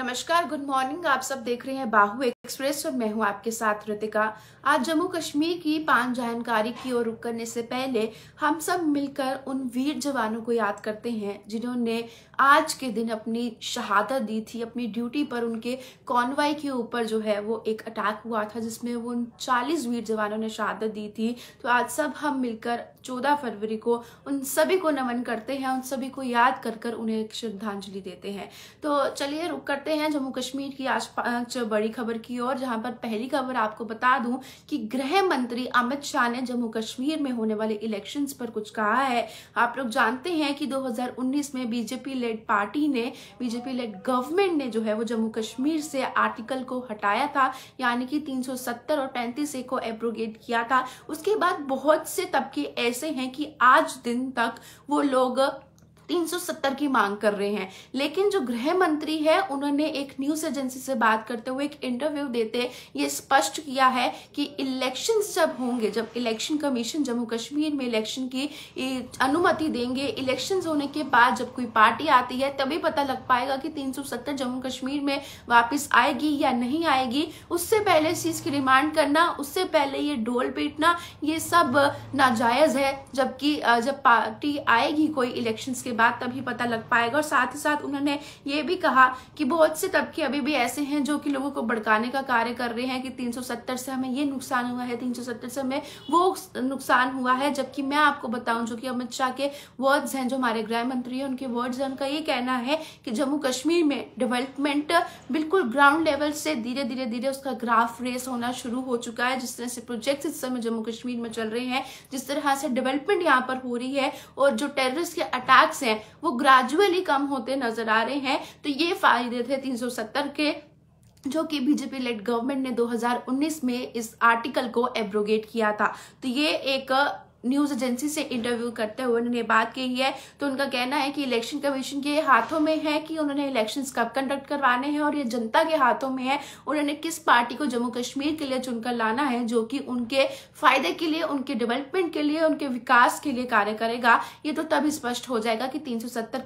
नमस्कार good morning आप सब देख रहे हैं बाहु एक्सप्रेस और मैं हूं आपके साथ रितिका आज जम्मू कश्मीर की पान जानकारी की ओर रुक करने से पहले हम सब मिलकर उन वीर जवानों को याद करते हैं जिन्होंने आज के दिन अपनी शहादत दी थी अपनी ड्यूटी पर उनके कॉन्वाई के ऊपर जो है वो एक अटैक हुआ था जिसमें वो उन चालीस वीर जवानों ने शहादत दी थी तो आज सब हम मिलकर चौदह फरवरी को उन सभी को नमन करते हैं उन सभी को याद कर कर उन्हें एक श्रद्धांजलि देते हैं तो चलिए रुक करते हैं जम्मू कश्मीर की आज पाँच बड़ी खबर की की ओर जहां पर पहली खबर आपको बता दूं कि गृह मंत्री अमित शाह ने जम्मू कश्मीर में होने वाले इलेक्शंस पर कुछ कहा है आप लोग जानते हैं कि 2019 में बीजेपी लेड पार्टी ने बीजेपी लेड गवर्नमेंट ने जो है वो जम्मू कश्मीर से आर्टिकल को हटाया था यानी कि 370 और पैंतीस ए को एब्रोगेट किया था उसके बाद बहुत से तबके ऐसे हैं कि आज दिन तक वो लोग 370 की मांग कर रहे हैं लेकिन जो गृह मंत्री है उन्होंने एक न्यूज एजेंसी से बात करते हुए एक इंटरव्यू देते ये स्पष्ट किया है कि इलेक्शन जब होंगे जब इलेक्शन कमीशन जम्मू कश्मीर में इलेक्शन की अनुमति देंगे इलेक्शन होने के बाद जब कोई पार्टी आती है तभी पता लग पाएगा कि 370 जम्मू कश्मीर में वापस आएगी या नहीं आएगी उससे पहले इस चीज की डिमांड करना उससे पहले ये ढोल पीटना ये सब नाजायज है जबकि जब पार्टी आएगी कोई इलेक्शन के बाद तभी पता लग पाएगा और साथ ही साथ उन्होंने ये भी कहा कि बहुत से तबके अभी भी ऐसे हैं जो कि लोगों को भड़काने का कार्य कर रहे हैं कि 370 से हमें ये नुकसान हुआ है 370 से हमें वो नुकसान हुआ है जबकि मैं आपको बताऊं जो कि अमित शाह के वर्ड्स हैं जो हमारे गृह मंत्री हैं उनके वर्ड्स हैं उनका ये कहना है कि जम्मू कश्मीर में डेवलपमेंट बिल्कुल ग्राउंड लेवल से धीरे धीरे धीरे उसका ग्राफ रेस होना शुरू हो चुका है जिस तरह से प्रोजेक्ट इस समय जम्मू कश्मीर में चल रहे हैं जिस तरह से डेवलपमेंट यहाँ पर हो रही है और जो टेररिस्ट के अटैक्स है वो ग्रेजुअली कम होते नजर आ रहे हैं तो ये फायदे थे 370 के जो कि बीजेपी लेड गवर्नमेंट ने 2019 में इस आर्टिकल को एब्रोगेट किया था तो ये एक न्यूज एजेंसी से इंटरव्यू करते हुए उन्होंने बात कही है तो उनका कहना है कि इलेक्शन कमीशन के हाथों में है कि उन्होंने इलेक्शन कब कंडक्ट करवाने हैं और ये जनता के हाथों में है उन्होंने किस पार्टी को जम्मू कश्मीर के लिए चुनकर लाना है जो कि उनके फायदे के लिए उनके डेवलपमेंट के लिए उनके विकास के लिए कार्य करेगा ये तो तब स्पष्ट हो जाएगा कि तीन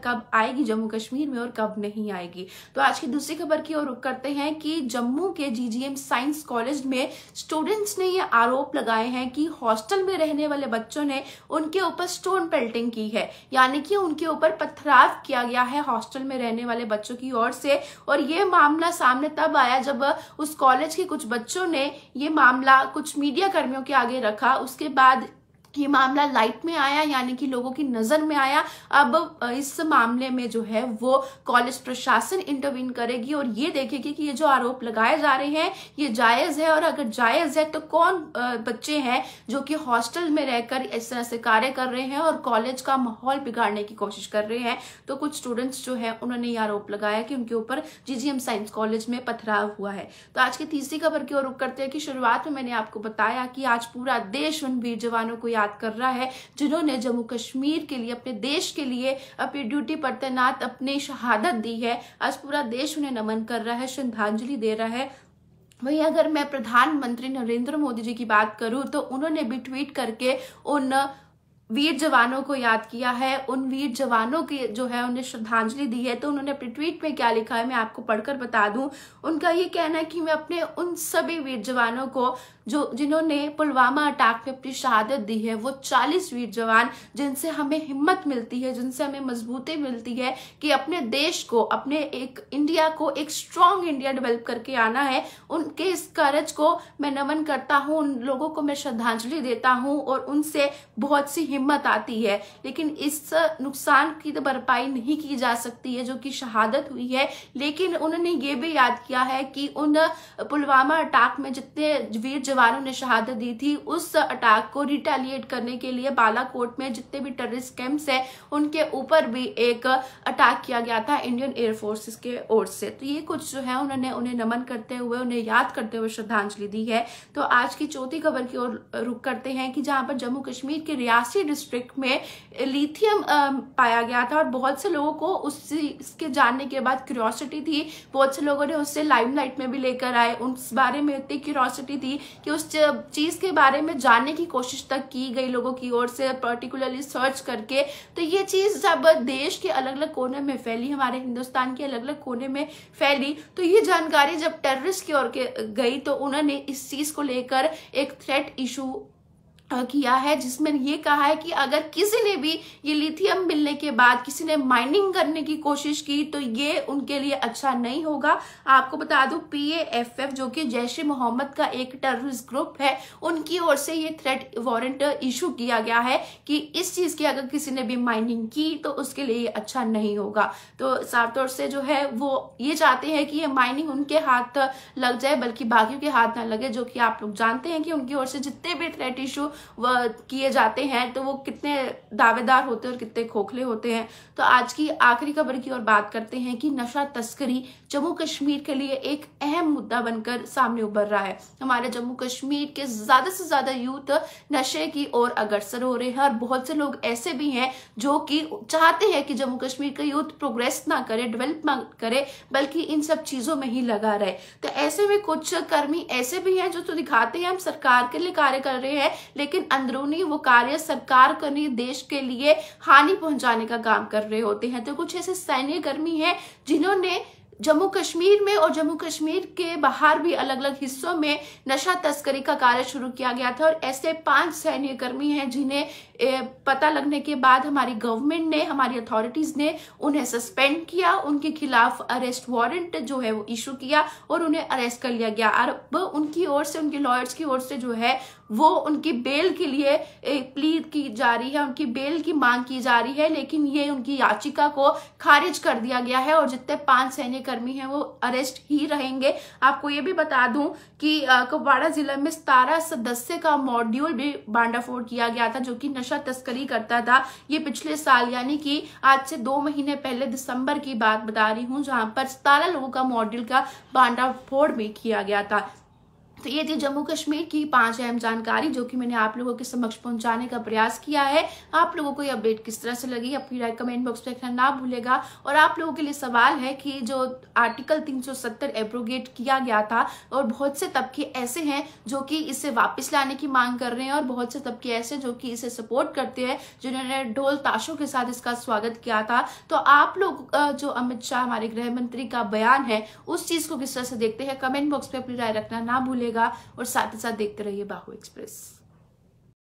कब आएगी जम्मू कश्मीर में और कब नहीं आएगी तो आज की दूसरी खबर की ओर रुख करते हैं कि जम्मू के जीजीएम साइंस कॉलेज में स्टूडेंट्स ने ये आरोप लगाए हैं कि हॉस्टल में रहने वाले बच्चों ने उनके ऊपर स्टोन पेल्टिंग की है यानी कि उनके ऊपर पथराव किया गया है हॉस्टल में रहने वाले बच्चों की ओर से और ये मामला सामने तब आया जब उस कॉलेज के कुछ बच्चों ने ये मामला कुछ मीडिया कर्मियों के आगे रखा उसके बाद कि मामला लाइट में आया यानी कि लोगों की नज़र में आया अब इस मामले में जो है वो कॉलेज प्रशासन इंटरवीन करेगी और ये देखेगी कि ये जो आरोप लगाए जा रहे हैं ये जायज़ है और अगर जायज़ है तो कौन बच्चे हैं जो कि हॉस्टल में रहकर इस तरह से कार्य कर रहे हैं और कॉलेज का माहौल बिगाड़ने की कोशिश कर रहे हैं तो कुछ स्टूडेंट्स जो है उन्होंने ये आरोप लगाया कि उनके ऊपर जीजीएम साइंस कॉलेज में पथराव हुआ है तो आज की तीसरी खबर की ओर रुक करते हैं कि शुरुआत में मैंने आपको बताया कि आज पूरा देश उन वीर जवानों को याद याद कर रहा है जिन्होंने जम्मू कश्मीर के लिए अपने देश के लिए अपनी ड्यूटी पर तैनात अपनी शहादत दी है आज पूरा देश उन्हें नमन कर रहा है श्रद्धांजलि दे रहा है वहीं अगर मैं प्रधानमंत्री नरेंद्र मोदी जी की बात करूं तो उन्होंने भी ट्वीट करके उन वीर जवानों को याद किया है उन वीर जवानों की जो है उन्हें श्रद्धांजलि दी है तो उन्होंने अपने ट्वीट में क्या लिखा है मैं आपको पढ़कर बता दूं उनका ये कहना है कि मैं अपने उन सभी वीर जवानों को जो जिन्होंने पुलवामा अटैक में अपनी शहादत दी है वो 40 वीर जवान जिनसे हमें हिम्मत मिलती है जिनसे हमें मजबूती मिलती है कि अपने देश को अपने एक इंडिया को एक स्ट्रांग इंडिया डेवलप करके आना है उनके इस करज को मैं नमन करता हूँ उन लोगों को मैं श्रद्धांजलि देता हूँ और उनसे बहुत सी हिम्मत आती है लेकिन इस नुकसान की तो भरपाई नहीं की जा सकती है जो कि शहादत हुई है लेकिन उन्होंने ये भी याद किया है कि उन पुलवामा अटैक में जितने वीर जवानों ने शहादत दी थी उस अटैक को रिटेलिएट करने के लिए बालाकोट में जितने भी टेररिस्ट कैंप्स है उनके ऊपर भी एक अटैक किया गया था इंडियन एयरफोर्स के ओर से तो ये कुछ जो है उन्होंने उन्हें नमन करते हुए उन्हें याद करते हुए श्रद्धांजलि दी है तो आज की चौथी खबर की ओर रुक करते हैं कि जहां पर जम्मू कश्मीर के रियासी ही डिस्ट्रिक्ट में लिथियम um, पाया गया था और बहुत से लोगों को उससे इसके जानने के बाद क्यूरोसिटी थी बहुत से लोगों ने उससे लाइमलाइट में भी लेकर आए उस बारे में इतनी क्यूरोसिटी थी कि उस चीज़ के बारे में जानने की कोशिश तक की गई लोगों की ओर से पर्टिकुलरली सर्च करके तो ये चीज़ जब देश के अलग अलग कोने में फैली हमारे हिंदुस्तान के अलग अलग कोने में फैली तो ये जानकारी जब टेररिस्ट की ओर गई तो उन्होंने इस चीज़ को लेकर एक थ्रेट इशू किया है जिसमें ये कहा है कि अगर किसी ने भी ये लिथियम मिलने के बाद किसी ने माइनिंग करने की कोशिश की तो ये उनके लिए अच्छा नहीं होगा आपको बता दूं पीएएफएफ जो कि जैश ए मोहम्मद का एक टेररिस्ट ग्रुप है उनकी ओर से ये थ्रेट वारंट इशू किया गया है कि इस चीज की अगर किसी ने भी माइनिंग की तो उसके लिए अच्छा नहीं होगा तो साफ तौर से जो है वो ये चाहते हैं कि ये माइनिंग उनके हाथ लग जाए बल्कि बाकी के हाथ ना लगे जो कि आप लोग जानते हैं कि उनकी ओर से जितने भी थ्रेट इशू किए जाते हैं तो वो कितने दावेदार होते हैं और कितने खोखले होते हैं तो आज की आखिरी खबर की ओर बात करते हैं कि नशा तस्करी जम्मू कश्मीर के लिए एक अहम मुद्दा बनकर सामने उभर रहा है हमारे जम्मू कश्मीर के ज्यादा से ज्यादा यूथ नशे की ओर अग्रसर हो रहे हैं और बहुत से लोग ऐसे भी हैं जो कि चाहते हैं कि जम्मू कश्मीर का यूथ प्रोग्रेस ना करे डेवलप ना करे बल्कि इन सब चीजों में ही लगा रहे तो ऐसे में कुछ कर्मी ऐसे भी हैं जो तो दिखाते हैं हम सरकार के लिए कार्य कर रहे हैं लेकिन लेकिन अंदरूनी वो कार्य सरकार को नहीं देश के लिए हानि पहुंचाने का काम कर रहे होते हैं तो कुछ ऐसे सैन्य कर्मी है जिन्होंने जम्मू कश्मीर में और जम्मू कश्मीर के बाहर भी अलग अलग हिस्सों में नशा तस्करी का कार्य शुरू किया गया था और ऐसे पांच सैन्य कर्मी हैं जिन्हें पता लगने के बाद हमारी गवर्नमेंट ने हमारी अथॉरिटीज ने उन्हें सस्पेंड किया उनके खिलाफ अरेस्ट वारंट जो है वो इशू किया और उन्हें अरेस्ट कर लिया गया अब उनकी ओर से उनके लॉयर्स की ओर से जो है वो उनकी बेल के लिए प्ली की जा रही है उनकी बेल की मांग की जा रही है लेकिन ये उनकी याचिका को खारिज कर दिया गया है और जितने पांच सैन्य कर्मी हैं वो अरेस्ट ही रहेंगे आपको ये भी बता दूं कि कुपवाड़ा जिला में सतारह सदस्य का मॉड्यूल भी बांडाफोड़ किया गया था जो कि नशा नशा तस्करी करता था ये पिछले साल यानी कि आज से दो महीने पहले दिसंबर की बात बता रही हूँ जहां पर सतारह लोगों का मॉडल का फोड़ में किया गया था तो ये थी जम्मू कश्मीर की पांच अहम जानकारी जो कि मैंने आप लोगों के समक्ष पहुंचाने का प्रयास किया है आप लोगों को ये अपडेट किस तरह से लगी अपनी राय कमेंट बॉक्स में रखना ना भूलेगा और आप लोगों के लिए सवाल है कि जो आर्टिकल 370 एप्रोगेट किया गया था और बहुत से तबके ऐसे हैं जो कि इसे वापस लाने की मांग कर रहे हैं और बहुत से तबके ऐसे जो कि इसे सपोर्ट करते हैं जिन्होंने ढोल ताशों के साथ इसका स्वागत किया था तो आप लोग जो अमित शाह हमारे गृह मंत्री का बयान है उस चीज को किस तरह से देखते हैं कमेंट बॉक्स में अपनी राय रखना ना भूलेगा रहेगा और साथ ही साथ देखते रहिए बाहू एक्सप्रेस